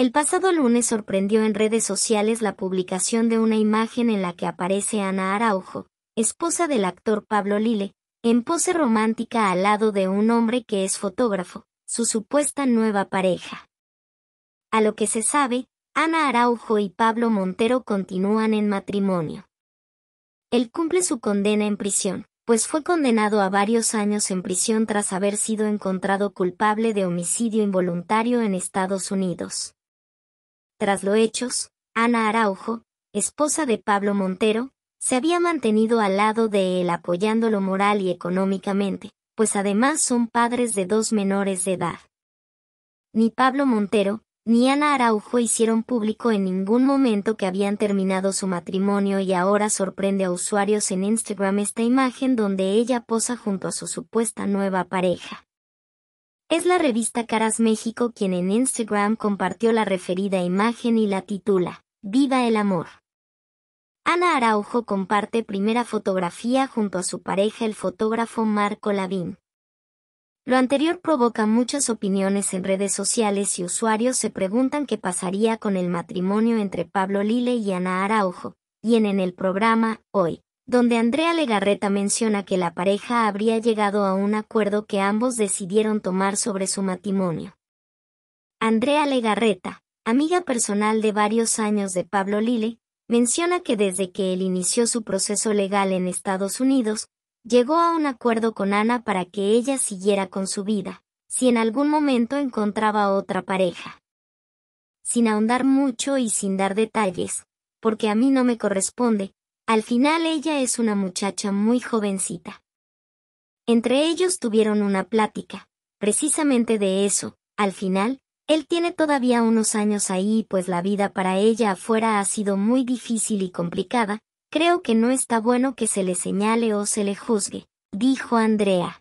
El pasado lunes sorprendió en redes sociales la publicación de una imagen en la que aparece Ana Araujo, esposa del actor Pablo Lille, en pose romántica al lado de un hombre que es fotógrafo, su supuesta nueva pareja. A lo que se sabe, Ana Araujo y Pablo Montero continúan en matrimonio. Él cumple su condena en prisión, pues fue condenado a varios años en prisión tras haber sido encontrado culpable de homicidio involuntario en Estados Unidos. Tras lo hechos, Ana Araujo, esposa de Pablo Montero, se había mantenido al lado de él apoyándolo moral y económicamente, pues además son padres de dos menores de edad. Ni Pablo Montero, ni Ana Araujo hicieron público en ningún momento que habían terminado su matrimonio y ahora sorprende a usuarios en Instagram esta imagen donde ella posa junto a su supuesta nueva pareja. Es la revista Caras México quien en Instagram compartió la referida imagen y la titula, Viva el Amor. Ana Araujo comparte primera fotografía junto a su pareja el fotógrafo Marco Lavín. Lo anterior provoca muchas opiniones en redes sociales y usuarios se preguntan qué pasaría con el matrimonio entre Pablo Lile y Ana Araujo, y en el programa Hoy, donde Andrea Legarreta menciona que la pareja habría llegado a un acuerdo que ambos decidieron tomar sobre su matrimonio. Andrea Legarreta, amiga personal de varios años de Pablo Lille, menciona que desde que él inició su proceso legal en Estados Unidos, llegó a un acuerdo con Ana para que ella siguiera con su vida, si en algún momento encontraba otra pareja. Sin ahondar mucho y sin dar detalles, porque a mí no me corresponde, al final ella es una muchacha muy jovencita. Entre ellos tuvieron una plática, precisamente de eso, al final, él tiene todavía unos años ahí, pues la vida para ella afuera ha sido muy difícil y complicada, creo que no está bueno que se le señale o se le juzgue, dijo Andrea.